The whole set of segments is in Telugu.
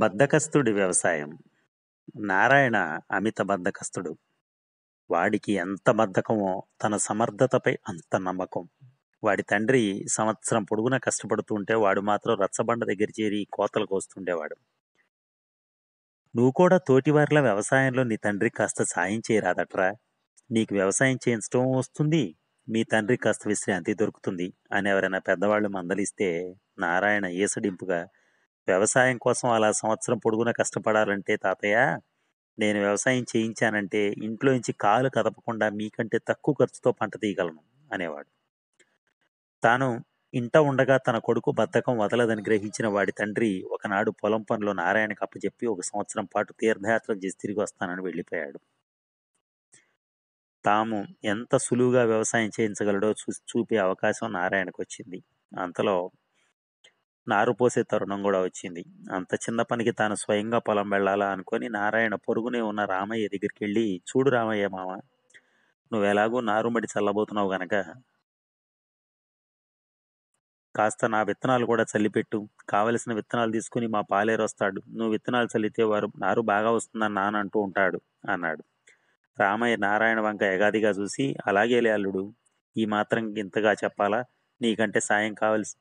బద్ధకస్తుడి వ్యవసాయం నారాయణ అమిత బద్ధకస్తుడు వాడికి ఎంత బద్ధకమో తన సమర్థతపై అంత నమ్మకం వాడి తండ్రి సంవత్సరం పొడుగున కష్టపడుతూ ఉంటే వాడు మాత్రం రచ్చబండ దగ్గర చేరి కోతలు కోస్తుండేవాడు నువ్వు కూడా తోటివారిలా వ్యవసాయంలో నీ తండ్రి కాస్త సాయం చేయరాదట్రా నీకు వ్యవసాయం చేయించడం వస్తుంది మీ తండ్రి కాస్త విశ్రాంతి దొరుకుతుంది అని ఎవరైనా పెద్దవాళ్ళు మందలిస్తే నారాయణ ఏసడింపుగా వ్యవసాయం కోసం అలా సంవత్సరం పొడుగున కష్టపడాలంటే తాతయ్య నేను వ్యవసాయం చేయించానంటే ఇంట్లో నుంచి కాలు కదపకుండా మీకంటే తక్కువ ఖర్చుతో పంట తీయగలను అనేవాడు తాను ఇంట ఉండగా తన కొడుకు బద్ధకం వదలదని గ్రహించిన వాడి తండ్రి ఒకనాడు పొలం పనిలో నారాయణకు అప్పచెప్పి ఒక సంవత్సరం పాటు తీర్థయాత్ర చేసి తిరిగి వస్తానని వెళ్ళిపోయాడు తాము ఎంత సులువుగా వ్యవసాయం చేయించగలడో చూ చూపే అవకాశం నారాయణకు వచ్చింది అంతలో నారు పోసే తరుణం కూడా వచ్చింది అంత చిన్న పనికి తాను స్వయంగా పొలం వెళ్ళాలా అనుకుని నారాయణ పొరుగునే ఉన్న రామయ్య దగ్గరికి వెళ్ళి చూడు రామయ్య మామ నారు నారుమడి చల్లబోతున్నావు గనక కాస్త నా విత్తనాలు కూడా చల్లిపెట్టు కావలసిన విత్తనాలు తీసుకుని మా పాలేరు వస్తాడు నువ్వు విత్తనాలు చల్లితే వారు నారు బాగా వస్తుందని నాన్న అంటూ ఉంటాడు అన్నాడు రామయ్య నారాయణ వంక ఎగాదిగా చూసి అలాగే అల్లుడు ఈ మాత్రం ఇంతగా చెప్పాలా నీకంటే సాయం కావలసి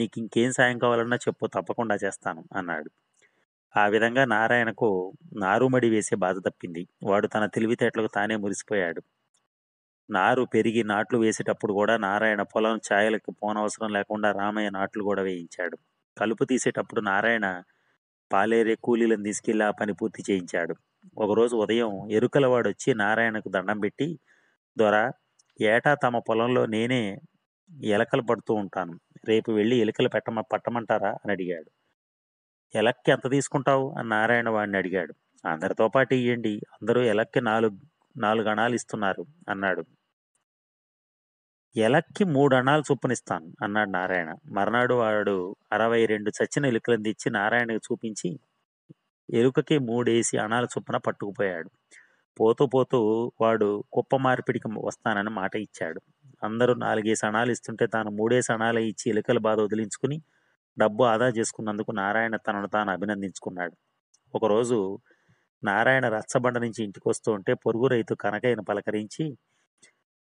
నీకు ఇంకేం సాయం కావాలన్నా చెప్పు తప్పకుండా చేస్తాను అన్నాడు ఆ విధంగా నారాయణకు నారుమడి వేసే బాధ తప్పింది వాడు తన తెలివితేటలకు తానే మురిసిపోయాడు నారు పెరిగి నాట్లు వేసేటప్పుడు కూడా నారాయణ పొలం ఛాయలకు పోనవసరం లేకుండా రామయ్య నాట్లు కూడా వేయించాడు కలుపు తీసేటప్పుడు నారాయణ పాలేరే కూలీలను తీసుకెళ్లి ఆ పని పూర్తి చేయించాడు ఒకరోజు ఉదయం ఎరుకలవాడు వచ్చి నారాయణకు దండం పెట్టి దొర ఏటా తమ పొలంలో నేనే ఎలకలు పడుతూ ఉంటాను రేపు వెళ్ళి ఎలుకలు పెట్టమ పట్టమంటారా అని అడిగాడు ఎలక్కి ఎంత తీసుకుంటావు అని నారాయణ వాడిని అడిగాడు అందరితో పాటు ఇయ్యండి అందరూ ఎలక్కి నాలుగు నాలుగు అణాలు ఇస్తున్నారు అన్నాడు ఎలక్కి మూడు అణాలు చొప్పునిస్తాను అన్నాడు నారాయణ మర్నాడు వాడు అరవై రెండు చచ్చిన ఎలుకలను తెచ్చి నారాయణకు చూపించి ఎలుకకి మూడేసి అణాల చొప్పున పట్టుకుపోయాడు పోతూ పోతూ వాడు కుప్ప మార్పిడికి వస్తానని మాట ఇచ్చాడు అందరూ నాలుగే సణాలు ఇస్తుంటే తాను మూడే సణాలు ఇచ్చి ఎలుకల బాధ వదిలించుకుని డబ్బు ఆదా చేసుకున్నందుకు నారాయణ తనను తాను అభినందించుకున్నాడు ఒకరోజు నారాయణ రచ్చబండ నుంచి ఇంటికి వస్తూ ఉంటే పొరుగు రైతు కనకయ్యను పలకరించి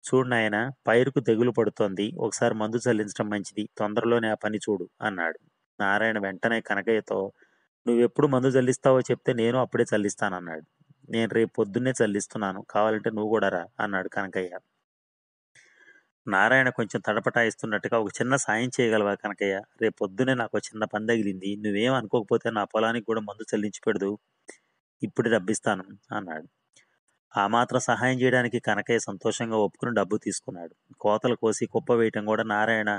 చూడు నాయన పైరుకు తెగులు పడుతోంది ఒకసారి మందు చల్లించడం మంచిది తొందరలోనే ఆ పని చూడు అన్నాడు నారాయణ వెంటనే కనకయ్యతో నువ్వెప్పుడు మందు చల్లిస్తావో చెప్తే నేను అప్పుడే చల్లిస్తానన్నాడు నేను రేపు పొద్దున్నే చల్లిస్తున్నాను కావాలంటే నువ్వు కూడా రా అన్నాడు కనకయ్య నారాయణ కొంచెం తడపటాయిస్తున్నట్టుగా ఒక చిన్న సాయం చేయగలవా కనకయ్య రేపు పొద్దునే నాకు చిన్న పని తగిలింది నువ్వేం అనుకోకపోతే నా పొలానికి కూడా మందు చెల్లించి పెడదు ఇప్పుడు డబ్బిస్తాను అన్నాడు ఆ మాత్రం సహాయం చేయడానికి కనకయ్య సంతోషంగా ఒప్పుకుని డబ్బు తీసుకున్నాడు కోతలు కోసి కుప్ప వేయటం కూడా నారాయణ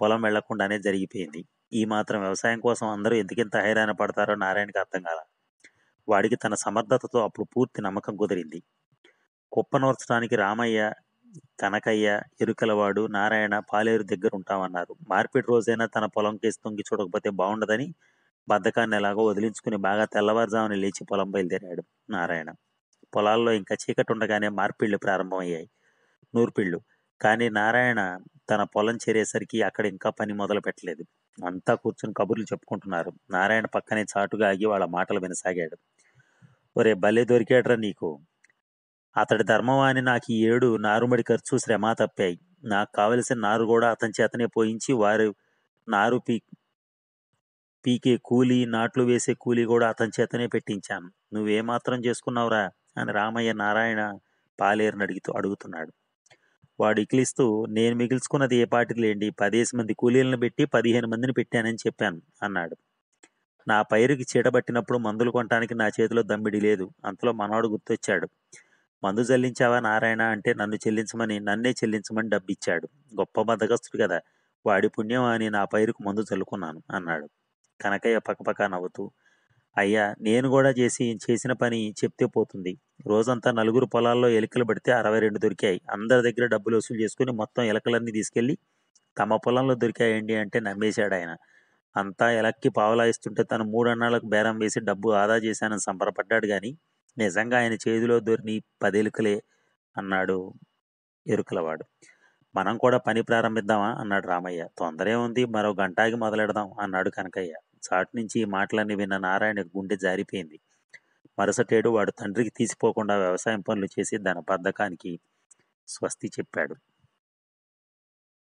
పొలం వెళ్లకుండానే జరిగిపోయింది ఈ మాత్రం వ్యవసాయం కోసం అందరూ ఎందుకెంత హైరాణ పడతారో నారాయణకి అర్థం కాల వాడికి తన సమర్థతతో అప్పుడు పూర్తి నమ్మకం కుదిరింది కుప్పనోర్చడానికి రామయ్య కనకయ్య ఎరుకలవాడు నారాయణ పాలేరు దగ్గర ఉంటామన్నారు మార్పిడి రోజైనా తన పొలంకేసి తొంగి చూడకపోతే బాగుండదని బద్దకాన్ని ఎలాగో వదిలించుకుని బాగా తెల్లవారుజామున లేచి పొలం బయలుదేరాడు నారాయణ పొలాల్లో ఇంకా చీకటి ఉండగానే మార్పిళ్ళు ప్రారంభమయ్యాయి నూర్పిళ్ళు కానీ నారాయణ తన పొలం చేరేసరికి అక్కడ ఇంకా పని మొదలు పెట్టలేదు అంతా కూర్చుని కబుర్లు చెప్పుకుంటున్నారు నారాయణ పక్కనే చాటుగా ఆగి వాళ్ళ మాటలు వినసాగాడు ఒరే భలే దొరికాడ్రా నీకు అతడి ధర్మవాణి నాకు ఈ ఏడు నారుమడి ఖర్చు శ్రమ తప్పాయి నాకు కావలసిన నారు కూడా అతని చేతనే పోయించి వారు నారు పీ పీకే కూలీ నాట్లు వేసే కూలీ కూడా అతని చేతనే పెట్టించాను నువ్వేమాత్రం చేసుకున్నావురా అని రామయ్య నారాయణ పాలేరుని అడుగుతూ అడుగుతున్నాడు వాడు ఇకిలిస్తూ నేను మిగిల్చుకున్నది ఏ పాటికి లేండి పదేసి మంది కూలీలను పెట్టి పదిహేను మందిని పెట్టానని చెప్పాను అన్నాడు నా పైరుకి చీటబట్టినప్పుడు మందులు కొనటానికి నా చేతిలో దమ్మిడి లేదు అంతలో మనవాడు గుర్తొచ్చాడు మందు జల్లించావా నారాయణ అంటే నన్ను చెల్లించమని నన్నే చెల్లించమని డబ్బిచ్చాడు గొప్ప బద్దగస్తుడు కదా వాడి పుణ్యం అని నా పైరుకు మందు చల్లుకున్నాను అన్నాడు కనకయ్య పక్కపక్క నవ్వుతూ అయ్యా నేను కూడా చేసి చేసిన పని చెప్తే పోతుంది రోజంతా నలుగురు పొలాల్లో ఎలుకలు పడితే అరవై రెండు దొరికాయి అందరి దగ్గర డబ్బులు వసూలు చేసుకుని మొత్తం ఎలకలన్నీ తీసుకెళ్ళి తమ పొలంలో దొరికాయండి అంటే నమ్మేశాడు ఆయన అంతా ఎలక్కి ఇస్తుంటే తను మూడన్నాళ్ళకు బేరం వేసి డబ్బు ఆదా చేశానని సంబరపడ్డాడు కానీ నిజంగా ఆయన చేతిలో దొరిని పదేలుకలే అన్నాడు ఎరుకలవాడు మనం కూడా పని ప్రారంభిద్దామా అన్నాడు రామయ్య తొందరే ఉంది మరో గంటాకి మొదలెడదాం అన్నాడు కనకయ్య చాటు నుంచి ఈ మాటలన్నీ విన్న నారాయణ గుండె జారిపోయింది మరుసటేడు వాడు తండ్రికి తీసిపోకుండా వ్యవసాయం పనులు చేసి దాని బద్ధకానికి స్వస్తి చెప్పాడు